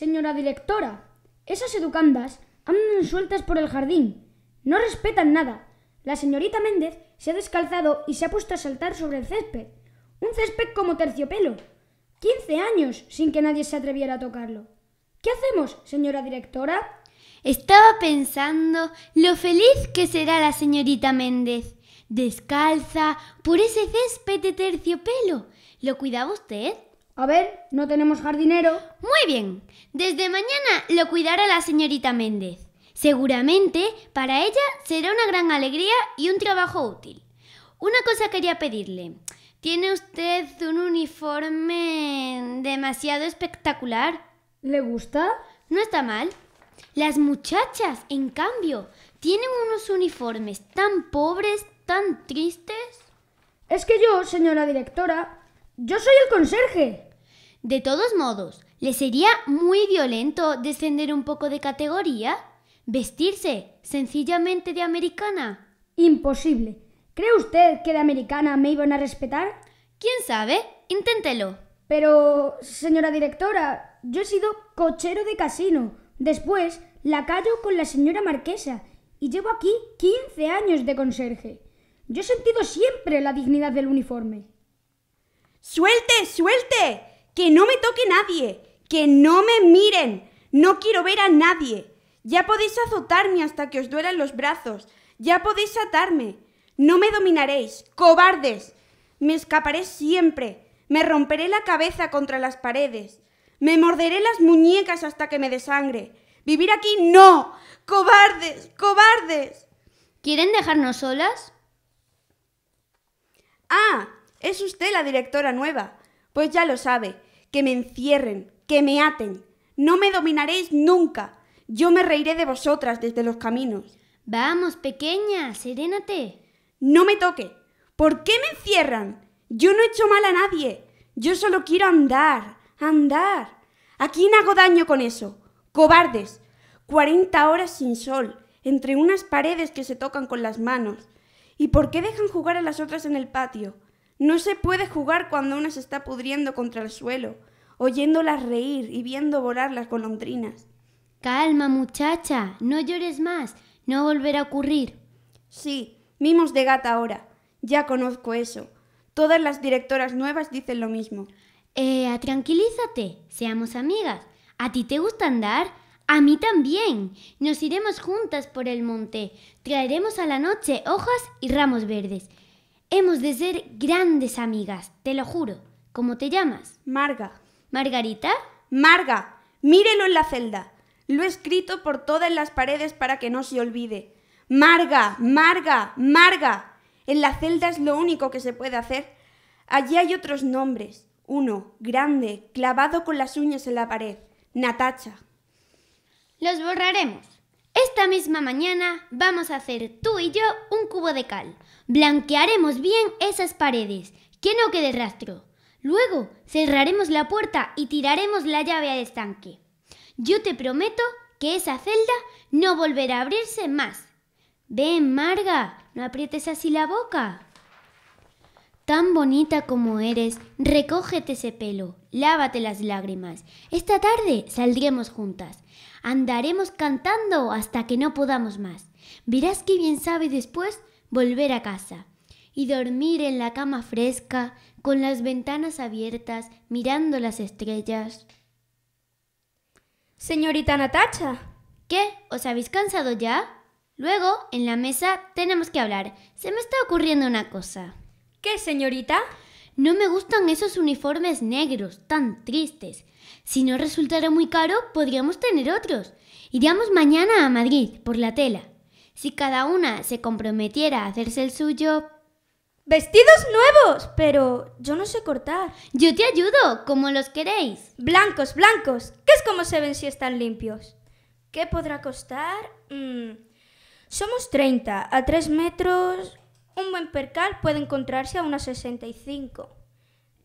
Señora directora, esas educandas andan sueltas por el jardín. No respetan nada. La señorita Méndez se ha descalzado y se ha puesto a saltar sobre el césped. Un césped como terciopelo. Quince años sin que nadie se atreviera a tocarlo. ¿Qué hacemos, señora directora? Estaba pensando lo feliz que será la señorita Méndez. Descalza, por ese césped de terciopelo. ¿Lo cuidaba usted? A ver, no tenemos jardinero. Muy bien. Desde mañana lo cuidará la señorita Méndez. Seguramente para ella será una gran alegría y un trabajo útil. Una cosa quería pedirle. Tiene usted un uniforme demasiado espectacular. ¿Le gusta? No está mal. Las muchachas, en cambio, tienen unos uniformes tan pobres, tan tristes. Es que yo, señora directora, yo soy el conserje. De todos modos, ¿le sería muy violento descender un poco de categoría? ¿Vestirse sencillamente de americana? Imposible. ¿Cree usted que de americana me iban a respetar? ¿Quién sabe? Inténtelo. Pero, señora directora, yo he sido cochero de casino. Después, la callo con la señora marquesa y llevo aquí 15 años de conserje. Yo he sentido siempre la dignidad del uniforme. ¡Suelte, suelte! que no me toque nadie, que no me miren, no quiero ver a nadie. Ya podéis azotarme hasta que os duelan los brazos, ya podéis atarme, no me dominaréis, cobardes, me escaparé siempre, me romperé la cabeza contra las paredes, me morderé las muñecas hasta que me desangre. Vivir aquí no, cobardes, cobardes. ¿Quieren dejarnos solas? Ah, es usted la directora nueva. Pues ya lo sabe, que me encierren, que me aten. No me dominaréis nunca. Yo me reiré de vosotras desde los caminos. Vamos, pequeña, serénate. No me toque. ¿Por qué me encierran? Yo no he hecho mal a nadie. Yo solo quiero andar, andar. ¿A quién hago daño con eso? Cobardes. Cuarenta horas sin sol, entre unas paredes que se tocan con las manos. ¿Y por qué dejan jugar a las otras en el patio? No se puede jugar cuando una se está pudriendo contra el suelo, oyéndolas reír y viendo volar las golondrinas. Calma, muchacha, no llores más, no volverá a ocurrir. Sí, mimos de gata ahora, ya conozco eso. Todas las directoras nuevas dicen lo mismo. Eh, ah, tranquilízate, seamos amigas. ¿A ti te gusta andar? A mí también. Nos iremos juntas por el monte. Traeremos a la noche hojas y ramos verdes. Hemos de ser grandes amigas, te lo juro. ¿Cómo te llamas? Marga. ¿Margarita? Marga. Mírelo en la celda. Lo he escrito por todas las paredes para que no se olvide. Marga, Marga, Marga. En la celda es lo único que se puede hacer. Allí hay otros nombres. Uno, grande, clavado con las uñas en la pared. Natacha. Los borraremos. Esta misma mañana vamos a hacer tú y yo un cubo de cal. Blanquearemos bien esas paredes, que no quede rastro. Luego cerraremos la puerta y tiraremos la llave al estanque. Yo te prometo que esa celda no volverá a abrirse más. Ven, Marga, no aprietes así la boca. Tan bonita como eres, recógete ese pelo, lávate las lágrimas. Esta tarde saldremos juntas. Andaremos cantando hasta que no podamos más. Verás que bien sabe después volver a casa y dormir en la cama fresca, con las ventanas abiertas, mirando las estrellas. Señorita Natacha. ¿Qué? ¿Os habéis cansado ya? Luego, en la mesa, tenemos que hablar. Se me está ocurriendo una cosa. ¿Qué, señorita? No me gustan esos uniformes negros, tan tristes. Si no resultara muy caro, podríamos tener otros. Iríamos mañana a Madrid, por la tela. Si cada una se comprometiera a hacerse el suyo... ¡Vestidos nuevos! Pero yo no sé cortar. Yo te ayudo, como los queréis. Blancos, blancos. ¿Qué es como se ven si están limpios? ¿Qué podrá costar? Mm, somos 30, a 3 metros... Un buen percal puede encontrarse a unos 65.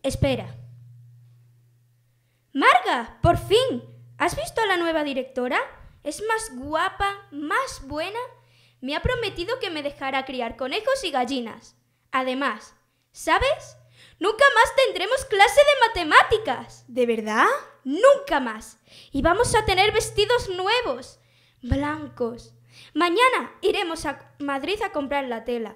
Espera. Marga, por fin. ¿Has visto a la nueva directora? Es más guapa, más buena. Me ha prometido que me dejará criar conejos y gallinas. Además, ¿sabes? Nunca más tendremos clase de matemáticas. ¿De verdad? Nunca más. Y vamos a tener vestidos nuevos, blancos. Mañana iremos a Madrid a comprar la tela.